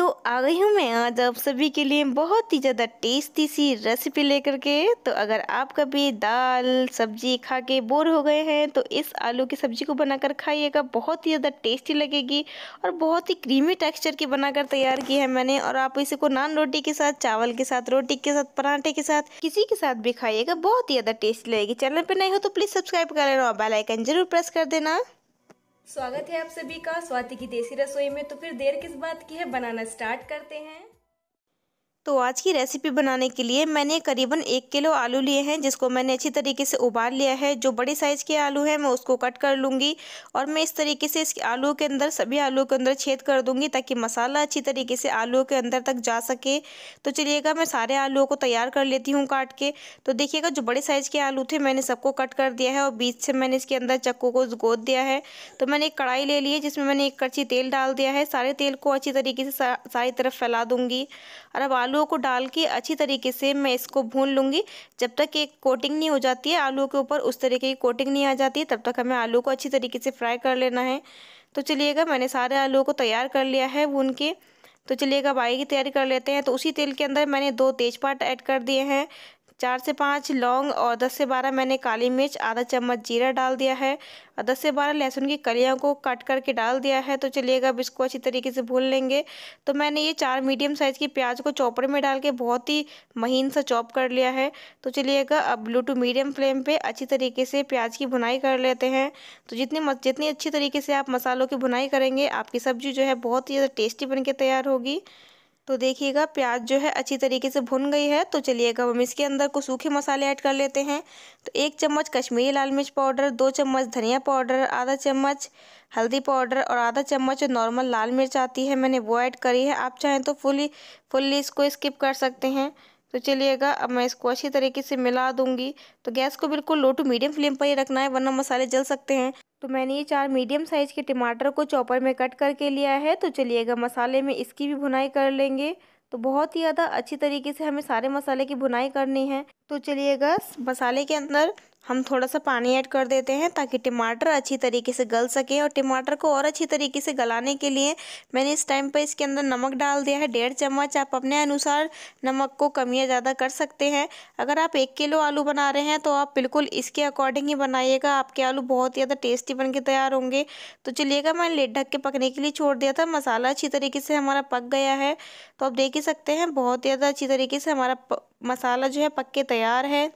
तो आ गई हूँ मैं आज आप सभी के लिए बहुत ही ज़्यादा टेस्टी सी रेसिपी लेकर के तो अगर आप कभी दाल सब्जी खा के बोर हो गए हैं तो इस आलू की सब्ज़ी को बनाकर खाइएगा बहुत ही ज़्यादा टेस्टी लगेगी और बहुत ही क्रीमी टेक्सचर की बनाकर तैयार की है मैंने और आप इसी को नान रोटी के साथ चावल के साथ रोटी के साथ पराठे के साथ किसी के साथ भी खाइएगा बहुत ही ज़्यादा टेस्टी लगेगी चैनल पर नहीं हो तो प्लीज़ सब्सक्राइब कर लेना और बेलाइकन जरूर प्रेस कर देना स्वागत है आप सभी का स्वाति की देसी रसोई में तो फिर देर किस बात की है बनाना स्टार्ट करते हैं तो आज की रेसिपी बनाने के लिए मैंने करीबन एक किलो आलू लिए हैं जिसको मैंने अच्छी तरीके से उबाल लिया है जो बड़े साइज़ के आलू हैं मैं उसको कट कर लूँगी और मैं इस तरीके से इस आलू के अंदर सभी आलू के अंदर छेद कर दूँगी ताकि मसाला अच्छी तरीके से आलू के अंदर तक जा सके तो चलिएगा मैं सारे आलूओं को तैयार कर लेती हूँ काट के तो देखिएगा जो बड़े साइज़ के आलू थे मैंने सबको कट कर दिया है और बीच से मैंने इसके अंदर चक्कू को गोद दिया है तो मैंने एक कढ़ाई ले ली है जिसमें मैंने एक कच्ची तेल डाल दिया है सारे तेल को अच्छी तरीके से सारी तरफ फैला दूँगी और अब आलू आलूओं को डाल के अच्छी तरीके से मैं इसको भून लूँगी जब तक एक कोटिंग नहीं हो जाती है आलूओं के ऊपर उस तरीके की कोटिंग नहीं आ जाती है तब तक हमें आलू को अच्छी तरीके से फ्राई कर लेना है तो चलिएगा मैंने सारे आलूओं को तैयार कर लिया है भून के तो चलिएगा बाई की तैयारी कर लेते हैं तो उसी तेल के अंदर मैंने दो तेज़पात ऐड कर दिए हैं चार से पाँच लौंग और दस से बारह मैंने काली मिर्च आधा चम्मच जीरा डाल दिया है और दस से बारह लहसुन की कलियाँ को कट करके डाल दिया है तो चलिएगा अब इसको अच्छी तरीके से भून लेंगे तो मैंने ये चार मीडियम साइज़ की प्याज को चॉपर में डाल के बहुत ही महीन सा चॉप कर लिया है तो चलिएगा अब लो टू मीडियम फ्लेम पर अच्छी तरीके से प्याज की भुनाई कर लेते हैं तो जितनी जितनी अच्छी तरीके से आप मसालों की भुनाई करेंगे आपकी सब्ज़ी जो है बहुत ही ज़्यादा टेस्टी बन के तैयार होगी तो देखिएगा प्याज जो है अच्छी तरीके से भुन गई है तो चलिएगा हम इसके अंदर कुछ सूखे मसाले ऐड कर लेते हैं तो एक चम्मच कश्मीरी लाल मिर्च पाउडर दो चम्मच धनिया पाउडर आधा चम्मच हल्दी पाउडर और आधा चम्मच नॉर्मल लाल मिर्च आती है मैंने वो ऐड करी है आप चाहें तो फुली फुल्ली इसको स्किप कर सकते हैं तो चलिएगा अब मैं इसको अच्छी तरीके से मिला दूंगी तो गैस को बिल्कुल लो टू मीडियम फ्लेम पर ही रखना है वरना मसाले जल सकते हैं तो मैंने ये चार मीडियम साइज़ के टमाटर को चॉपर में कट करके लिया है तो चलिएगा मसाले में इसकी भी भुनाई कर लेंगे तो बहुत ही ज़्यादा अच्छी तरीके से हमें सारे मसाले की भुनाई करनी है तो चलिए गस मसाले के अंदर हम थोड़ा सा पानी ऐड कर देते हैं ताकि टमाटर अच्छी तरीके से गल सके और टमाटर को और अच्छी तरीके से गलाने के लिए मैंने इस टाइम पर इसके अंदर नमक डाल दिया है डेढ़ चम्मच आप अपने अनुसार नमक को कम या ज़्यादा कर सकते हैं अगर आप एक किलो आलू बना रहे हैं तो आप बिल्कुल इसके अकॉर्डिंग ही बनाइएगा आपके आलू बहुत ही ज़्यादा टेस्टी बन के तैयार होंगे तो चलिएगा मैंने लेट ढक के पकने के लिए छोड़ दिया था मसाला अच्छी तरीके से हमारा पक गया है तो आप देख ही सकते हैं बहुत ही ज़्यादा अच्छी तरीके से हमारा मसाला जो है पक के तैयार है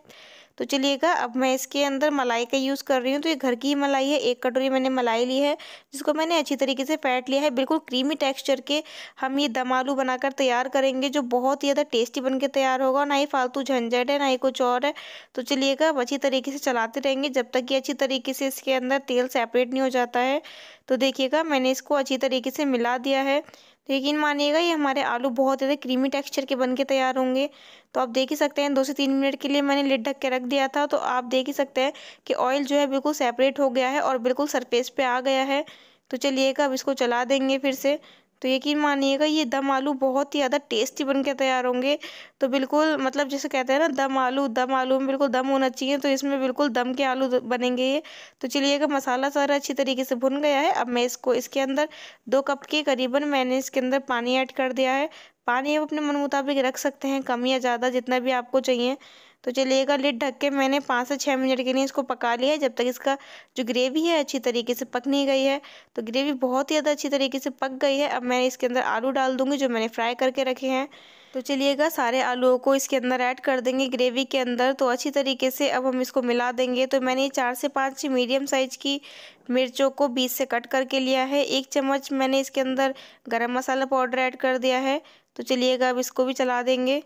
तो चलिएगा अब मैं इसके अंदर मलाई का यूज़ कर रही हूँ तो ये घर की ही मलाई है एक कटोरी मैंने मलाई ली है जिसको मैंने अच्छी तरीके से फैट लिया है बिल्कुल क्रीमी टेक्सचर के हम ये दम आलू बनाकर तैयार करेंगे जो बहुत ही ज़्यादा टेस्टी बन के तैयार होगा ना ही फालतू झंझट है ना ही कुछ और है तो चलिएगा अब अच्छी तरीके से चलाते रहेंगे जब तक ये अच्छी तरीके से इसके अंदर तेल सेपरेट नहीं हो जाता है तो देखिएगा मैंने इसको अच्छी तरीके से मिला दिया है तो यकीन मानिएगा ये हमारे आलू बहुत ज़्यादा क्रीमी टेक्सचर के बन के तैयार होंगे तो आप देख ही सकते हैं दो से तीन मिनट के लिए मैंने लिड ढक के रख दिया था तो आप देख ही सकते हैं कि ऑयल जो है बिल्कुल सेपरेट हो गया है और बिल्कुल सरफेस पे आ गया है तो चलिएगा अब इसको चला देंगे फिर से तो यकीन मानिएगा ये दम आलू बहुत ही ज़्यादा टेस्टी बन के तैयार होंगे तो बिल्कुल मतलब जैसे कहते हैं ना दम आलू दम आलू में बिल्कुल दम होना चाहिए तो इसमें बिल्कुल दम के आलू बनेंगे ये तो चलिएगा मसाला सारा अच्छी तरीके से भुन गया है अब मैं इसको इसके अंदर दो कप के करीबन मैंने इसके अंदर पानी ऐड कर दिया है पानी आप अपने मन मुताबिक रख सकते हैं कम या ज़्यादा जितना भी आपको चाहिए तो चलिएगा लिड ढक के मैंने पाँच से छः मिनट के लिए इसको पका लिया है जब तक इसका जो ग्रेवी है अच्छी तरीके से पक नहीं गई है तो ग्रेवी बहुत ही ज़्यादा अच्छी तरीके से पक गई है अब मैं इसके अंदर आलू डाल दूँगी जो मैंने फ्राई करके रखे हैं तो चलिएगा सारे आलूओं को इसके अंदर ऐड कर देंगे ग्रेवी के अंदर तो अच्छी तरीके से अब हम इसको मिला देंगे तो मैंने ये चार से पाँच मीडियम साइज़ की मिर्चों को बीच से कट करके लिया है एक चम्मच मैंने इसके अंदर गरम मसाला पाउडर ऐड कर दिया है तो चलिएगा अब इसको भी चला देंगे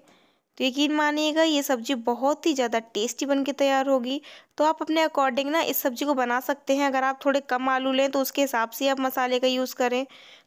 तो यकीन मानिएगा ये सब्ज़ी बहुत ही ज़्यादा टेस्टी बन के तैयार होगी तो आप अपने अकॉर्डिंग ना इस सब्ज़ी को बना सकते हैं अगर आप थोड़े कम आलू लें तो उसके हिसाब से आप मसाले का यूज़ करें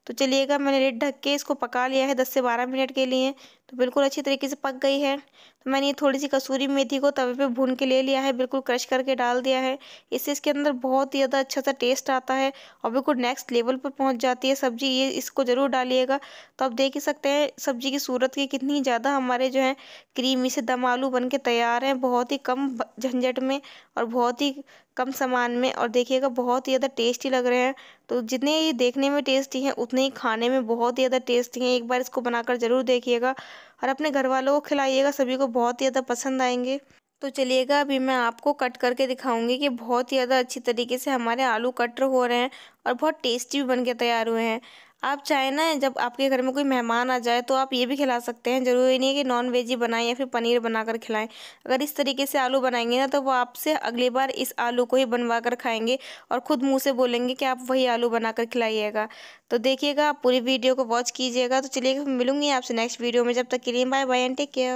तो चलिएगा मैंने लेट ढक के इसको पका लिया है दस से बारह मिनट के लिए तो बिल्कुल अच्छी तरीके से पक गई है तो मैंने ये थोड़ी सी कसूरी मेथी को तवे पे भून के ले लिया है बिल्कुल क्रश करके डाल दिया है इससे इसके अंदर बहुत ही ज़्यादा अच्छा सा टेस्ट आता है और बिल्कुल नेक्स्ट लेवल पर पहुँच जाती है सब्जी ये इसको ज़रूर डालिएगा तो आप देख ही सकते हैं सब्जी की सूरत की कितनी ज़्यादा हमारे जो है क्रीमी से दम आलू बन के तैयार हैं बहुत ही कम झंझट में और बहुत ही कम सामान में और देखिएगा बहुत ही ज़्यादा टेस्टी लग रहे हैं तो जितने ये देखने में टेस्टी हैं उतने ही खाने में बहुत ही ज़्यादा टेस्टी हैं एक बार इसको बनाकर ज़रूर देखिएगा और अपने घर वालों को खिलाइएगा सभी को बहुत ही ज़्यादा पसंद आएंगे तो चलिएगा अभी मैं आपको कट करके दिखाऊंगी कि बहुत ही ज़्यादा अच्छी तरीके से हमारे आलू कट हो रहे हैं और बहुत टेस्टी भी बन के तैयार हुए हैं आप चाहे ना जब आपके घर में कोई मेहमान आ जाए तो आप ये भी खिला सकते हैं ज़रूरी नहीं है कि नॉन वेज ही बनाएं या फिर पनीर बनाकर खिलाएं अगर इस तरीके से आलू बनाएंगे ना तो वो आपसे अगली बार इस आलू को ही बनवा कर खाएँगे और ख़ुद मुँह से बोलेंगे कि आप वही आलू बनाकर कर खिलाइएगा तो देखिएगा आप पूरी वीडियो को वॉच कीजिएगा तो चलिए मिलूंगी आपसे नेक्स्ट वीडियो में जब तक के लिए bye bye and take care